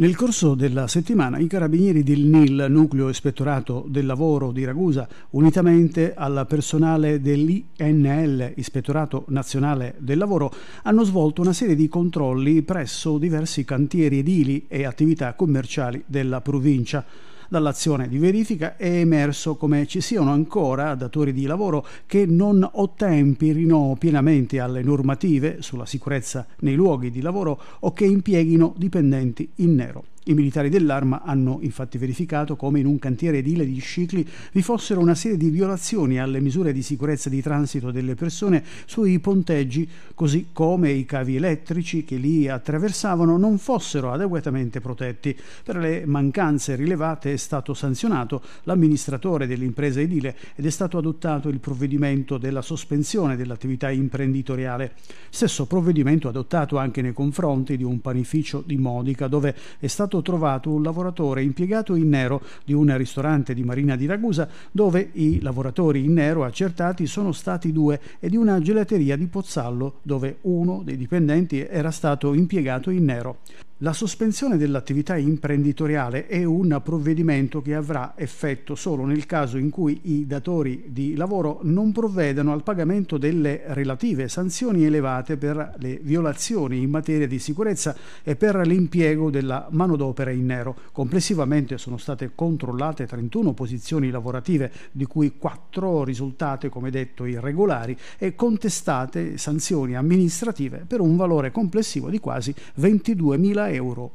Nel corso della settimana i carabinieri del NIL, nucleo ispettorato del lavoro di Ragusa, unitamente al personale dell'INL, ispettorato nazionale del lavoro, hanno svolto una serie di controlli presso diversi cantieri edili e attività commerciali della provincia. Dall'azione di verifica è emerso come ci siano ancora datori di lavoro che non ottemperino pienamente alle normative sulla sicurezza nei luoghi di lavoro o che impieghino dipendenti in nero. I militari dell'arma hanno infatti verificato come in un cantiere edile di Scicli vi fossero una serie di violazioni alle misure di sicurezza di transito delle persone sui ponteggi, così come i cavi elettrici che li attraversavano non fossero adeguatamente protetti. Per le mancanze rilevate è stato sanzionato l'amministratore dell'impresa edile ed è stato adottato il provvedimento della sospensione dell'attività imprenditoriale. Stesso provvedimento adottato anche nei confronti di un panificio di Modica, dove è stato stato trovato un lavoratore impiegato in nero di un ristorante di Marina di Ragusa, dove i lavoratori in nero accertati sono stati due, e di una gelateria di Pozzallo, dove uno dei dipendenti era stato impiegato in nero. La sospensione dell'attività imprenditoriale è un provvedimento che avrà effetto solo nel caso in cui i datori di lavoro non provvedano al pagamento delle relative sanzioni elevate per le violazioni in materia di sicurezza e per l'impiego della manodopera in nero. Complessivamente sono state controllate 31 posizioni lavorative, di cui 4 risultate, come detto, irregolari e contestate sanzioni amministrative per un valore complessivo di quasi 22.000 euro